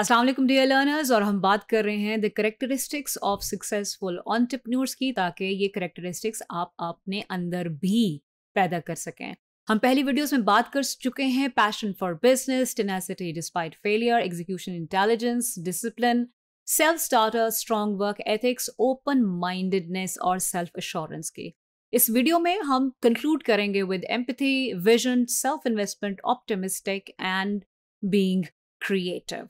Aslam dear learners और हम बात कर रहे हैं the characteristics of successful entrepreneurs की ताकि ये करेक्टरिस्टिक्स आप अपने अंदर भी पैदा कर सकें हम पहली वीडियोस में बात कर चुके हैं passion for business tenacity despite failure execution intelligence discipline self starter strong work ethics open mindedness और सेल्फ एश्योरेंस की इस वीडियो में हम कंक्लूड करेंगे with empathy vision self investment optimistic and being creative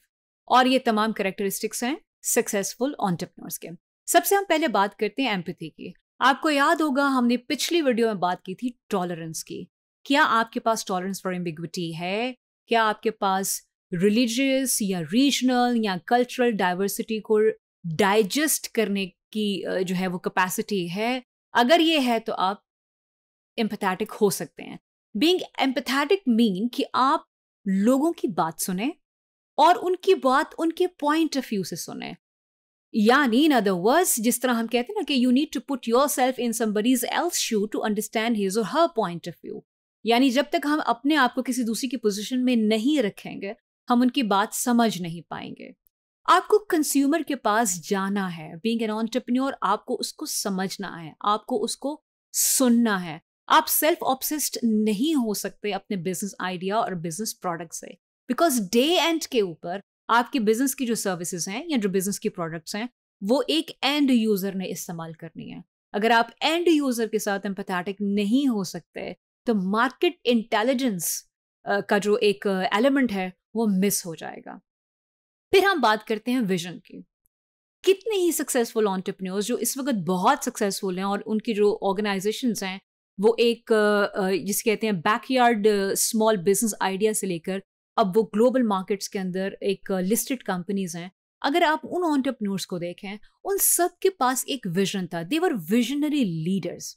और ये तमाम करेक्टरिस्टिक्स हैं सक्सेसफुल ऑन्टरप्रनोर्स के सबसे हम पहले बात करते हैं एम्पथी की आपको याद होगा हमने पिछली वीडियो में बात की थी टॉलरेंस की क्या आपके पास टॉलरेंस फॉर एम्बिग्विटी है क्या आपके पास रिलीजियस या रीजनल या कल्चरल डाइवर्सिटी को डाइजेस्ट करने की जो है वो कैपेसिटी है अगर ये है तो आप एम्पथैटिक हो सकते हैं बींग एम्पथैटिक मीन कि आप लोगों की बात सुने और उनकी बात उनके पॉइंट ऑफ व्यू से सुने यानी इन अदर वर्ड्स जिस तरह हम कहते हैं ना कि you need to put yourself in somebody's else shoe to understand his और हर पॉइंट ऑफ व्यू यानी जब तक हम अपने आप को किसी दूसरी की पोजिशन में नहीं रखेंगे हम उनकी बात समझ नहीं पाएंगे आपको कंज्यूमर के पास जाना है बींग एन ऑन्टरप्रन्योर आपको उसको समझना है आपको उसको सुनना है आप सेल्फ ऑब्सेस्ड नहीं हो सकते अपने बिजनेस आइडिया और बिजनेस प्रोडक्ट से बिकॉज डे एंड के ऊपर आपके बिजनेस की जो सर्विसेज हैं या जो बिजनेस के प्रोडक्ट्स हैं वो एक एंड यूजर ने इस्तेमाल करनी है अगर आप एंड यूजर के साथ एम्पथैटिक नहीं हो सकते तो मार्केट इंटेलिजेंस का जो एक एलिमेंट है वो मिस हो जाएगा फिर हम बात करते हैं विजन की कितने ही सक्सेसफुल ऑन्टरप्रन्योर्स जो इस वक्त बहुत सक्सेसफुल हैं और उनकी जो ऑर्गेनाइजेशन हैं वो एक जिसे कहते हैं बैकयार्ड स्मॉल बिजनेस आइडिया से लेकर अब वो ग्लोबल मार्केट्स के अंदर एक लिस्टेड uh, कंपनीज हैं अगर आप उन ऑन्टरप्रनोर्स को देखें उन सब के पास एक विजन था देवर विजनरी लीडर्स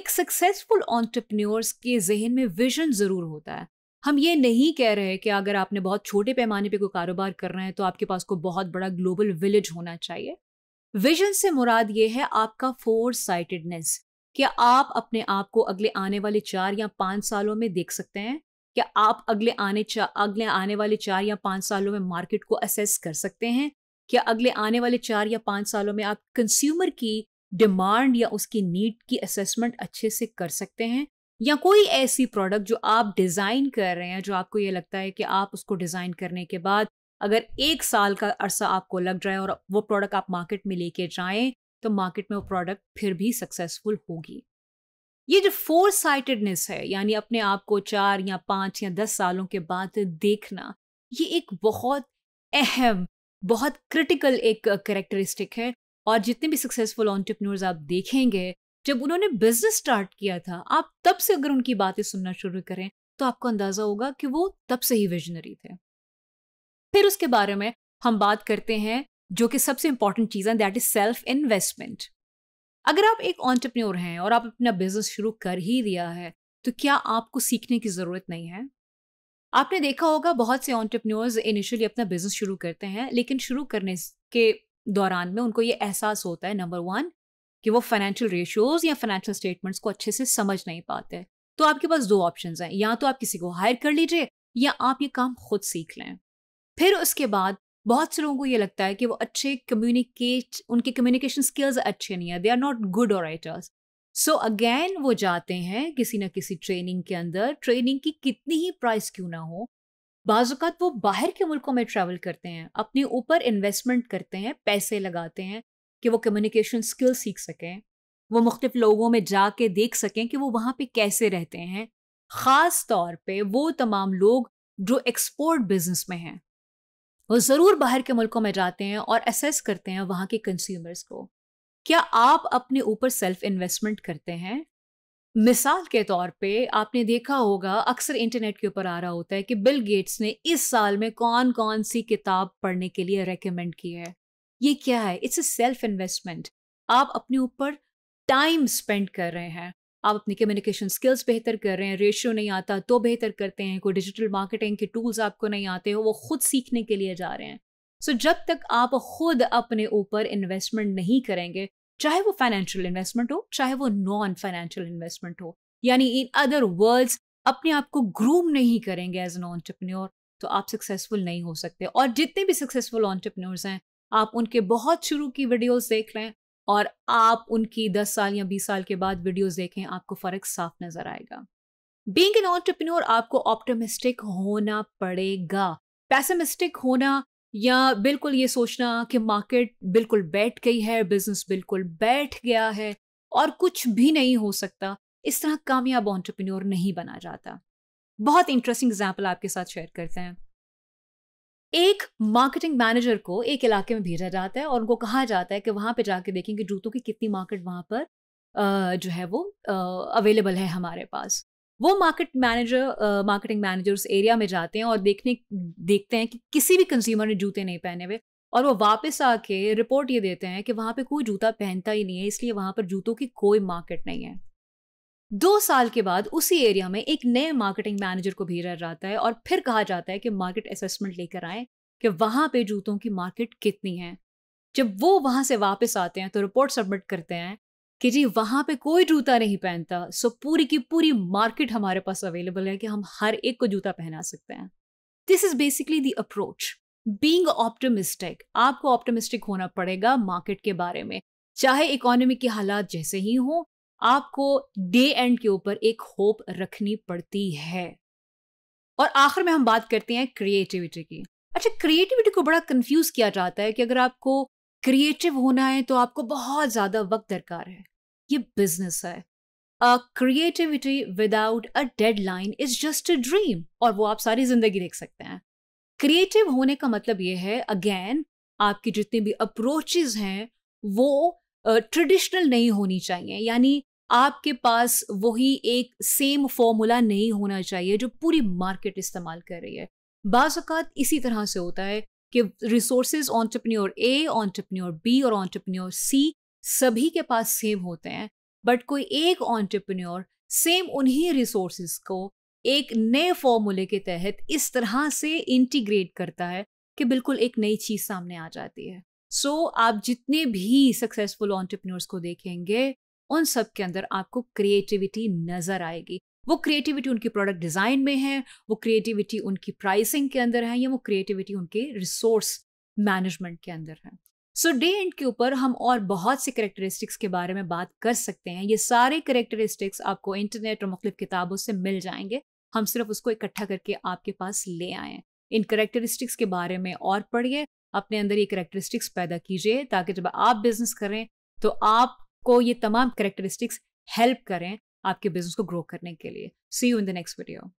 एक सक्सेसफुल ऑन्टरप्रनोर्स के जहन में विजन ज़रूर होता है हम ये नहीं कह रहे कि अगर आपने बहुत छोटे पैमाने पे कोई कारोबार कर रहे हैं तो आपके पास कोई बहुत बड़ा ग्लोबल विलेज होना चाहिए विजन से मुराद ये है आपका फोर साइटेडनेस क्या आप अपने आप को अगले आने वाले चार या पाँच सालों में देख सकते हैं कि आप अगले आने चा अगले आने वाले चार या पाँच सालों में मार्केट को असेस कर सकते हैं क्या अगले आने वाले चार या पाँच सालों में आप कंज्यूमर की डिमांड या उसकी नीड की असेसमेंट अच्छे से कर सकते हैं या कोई ऐसी प्रोडक्ट जो आप डिज़ाइन कर रहे हैं जो आपको ये लगता है कि आप उसको डिज़ाइन करने के बाद अगर एक साल का अरसा आपको लग रहा है और वो प्रोडक्ट आप मार्केट में लेके जाएं तो मार्केट में वो प्रोडक्ट फिर भी सक्सेसफुल होगी ये जो फोर साइटेडनेस है यानी अपने आप को चार या पांच या दस सालों के बाद देखना ये एक बहुत अहम बहुत क्रिटिकल एक करेक्टरिस्टिक है और जितने भी सक्सेसफुल ऑन्टरप्रनोर्स आप देखेंगे जब उन्होंने बिजनेस स्टार्ट किया था आप तब से अगर उनकी बातें सुनना शुरू करें तो आपको अंदाजा होगा कि वो तब से ही विजनरी थे फिर उसके बारे में हम बात करते हैं जो कि सबसे इंपॉर्टेंट चीज़ है दैट इज सेल्फ इन्वेस्टमेंट अगर आप एक ऑन्टरप्रन्योर हैं और आप अपना बिजनेस शुरू कर ही दिया है तो क्या आपको सीखने की ज़रूरत नहीं है आपने देखा होगा बहुत से ऑन्टरप्रन्योर्स इनिशियली अपना बिजनेस शुरू करते हैं लेकिन शुरू करने के दौरान में उनको ये एहसास होता है नंबर वन कि वो फाइनेंशियल रेशियोज या फाइनेंशियल स्टेटमेंट्स को अच्छे से समझ नहीं पाते तो आपके पास दो ऑप्शंस हैं या तो आप किसी को हायर कर लीजिए या आप ये काम खुद सीख लें फिर उसके बाद बहुत से लोगों को ये लगता है कि वो अच्छे कम्युनिकेट उनके कम्युनिकेशन स्किल्स अच्छे नहीं है they are not good orators so again वो जाते हैं किसी ना किसी ट्रेनिंग के अंदर ट्रेनिंग की कितनी ही प्राइस क्यों ना हो बाज़ात वो बाहर के मुल्कों में ट्रैवल करते हैं अपने ऊपर इन्वेस्टमेंट करते हैं पैसे लगाते हैं कि वो कम्युनिकेशन स्किल सीख सकें वो मुख्तफ लोगों में जाके देख सकें कि वो वहाँ पे कैसे रहते हैं ख़ास तौर पे वो तमाम लोग जो एक्सपोर्ट बिजनेस में हैं वो ज़रूर बाहर के मुल्कों में जाते हैं और असेस करते हैं वहाँ के कंज्यूमर्स को क्या आप अपने ऊपर सेल्फ इन्वेस्टमेंट करते हैं मिसाल के तौर पे आपने देखा होगा अक्सर इंटरनेट के ऊपर आ रहा होता है कि बिल गेट्स ने इस साल में कौन कौन सी किताब पढ़ने के लिए रेकमेंड की है ये क्या है इट्स अ सेल्फ इन्वेस्टमेंट आप अपने ऊपर टाइम स्पेंड कर रहे हैं आप अपनी कम्युनिकेशन स्किल्स बेहतर कर रहे हैं रेशियो नहीं आता तो बेहतर करते हैं कोई डिजिटल मार्केटिंग के टूल्स आपको नहीं आते हो वो खुद सीखने के लिए जा रहे हैं सो so, जब तक आप खुद अपने ऊपर इन्वेस्टमेंट नहीं करेंगे चाहे वो फाइनेंशियल इन्वेस्टमेंट हो चाहे वो नॉन फाइनेंशियल इन्वेस्टमेंट हो यानी इन अदर वर्ड्स अपने आप को ग्रूम नहीं करेंगे एज एन ऑन्टरप्रनोर तो आप सक्सेसफुल नहीं हो सकते और जितने भी सक्सेसफुल ऑन्टरप्रन्योर्स हैं आप उनके बहुत शुरू की वीडियोस देख लें और आप उनकी 10 साल या 20 साल के बाद वीडियोस देखें आपको फर्क साफ नजर आएगा बींग एन ऑन्टरप्रिन्योर आपको ऑप्टोमिस्टिक होना पड़ेगा पैसमिस्टिक होना या बिल्कुल ये सोचना कि मार्केट बिल्कुल बैठ गई है बिजनेस बिल्कुल बैठ गया है और कुछ भी नहीं हो सकता इस तरह कामयाब ऑन्टरप्रनोर नहीं बना जाता बहुत इंटरेस्टिंग एग्जाम्पल आपके साथ शेयर करते हैं एक मार्केटिंग मैनेजर को एक इलाके में भेजा जाता है और उनको कहा जाता है कि वहाँ पे जाके देखें कि जूतों की कितनी मार्केट वहाँ पर जो है वो अवेलेबल है हमारे पास वो मार्केट मैनेजर मार्केटिंग मैनेजर उस एरिया में जाते हैं और देखने देखते हैं कि किसी भी कंज्यूमर ने जूते नहीं पहने हुए और वो वापस आके रिपोर्ट ये देते हैं कि वहाँ पे कोई जूता पहनता ही नहीं है इसलिए वहाँ पर जूतों की कोई मार्केट नहीं है दो साल के बाद उसी एरिया में एक नए मार्केटिंग मैनेजर को भेजा जाता है और फिर कहा जाता है कि मार्केट असेसमेंट लेकर आए कि वहां पे जूतों की मार्केट कितनी है जब वो वहां से वापस आते हैं तो रिपोर्ट सबमिट करते हैं कि जी वहां पे कोई जूता नहीं पहनता सो पूरी की पूरी मार्केट हमारे पास अवेलेबल है कि हम हर एक को जूता पहना सकते हैं this is basically the approach being optimistic आपको ऑप्टोमिस्टिक होना पड़ेगा मार्केट के बारे में चाहे इकोनॉमी के हालात जैसे ही हों आपको डे एंड के ऊपर एक होप रखनी पड़ती है और आखिर में हम बात करते हैं क्रिएटिविटी की अच्छा क्रिएटिविटी को बड़ा कंफ्यूज किया जाता है कि अगर आपको क्रिएटिव होना है तो आपको बहुत ज़्यादा वक्त दरकार है ये बिजनेस है creativity without a deadline is just a dream और वो आप सारी जिंदगी देख सकते हैं क्रिएटिव होने का मतलब ये है अगेन आपकी जितनी भी अप्रोचेज हैं वो ट्रेडिशनल uh, नहीं होनी चाहिए यानी आपके पास वही एक सेम फॉर्मूला नहीं होना चाहिए जो पूरी मार्केट इस्तेमाल कर रही है बाज़ात इसी तरह से होता है कि resource entrepreneur A entrepreneur B और ऑन्टरप्रन्योर सी सभी के पास सेम होते हैं बट कोई एक ऑन्टरप्रन्योर सेम उन्हीं रिसोर्स को एक नए फॉर्मूले के तहत इस तरह से इंटीग्रेट करता है कि बिल्कुल एक नई चीज़ सामने आ जाती है सो so, आप जितने भी सक्सेसफुल ऑन्टरप्रनोर्स को देखेंगे उन सब के अंदर आपको क्रिएटिविटी नजर आएगी वो क्रिएटिविटी उनकी प्रोडक्ट डिज़ाइन में है वो क्रिएटिविटी उनकी प्राइसिंग के अंदर है या वो क्रिएटिविटी उनके रिसोर्स मैनेजमेंट के अंदर है सो डे एंड के ऊपर हम और बहुत से करेक्टरिस्टिक्स के बारे में बात कर सकते हैं ये सारे करेक्टरिस्टिक्स आपको इंटरनेट और मुख्तु किताबों से मिल जाएंगे हम सिर्फ उसको इकट्ठा करके आपके पास ले आए इन करेक्टरिस्टिक्स के बारे में और पढ़िए अपने अंदर ये करेक्टरिस्टिक्स पैदा कीजिए ताकि जब आप बिजनेस करें तो आप को ये तमाम करेक्टरिस्टिक्स हेल्प करें आपके बिजनेस को ग्रो करने के लिए see you in the next video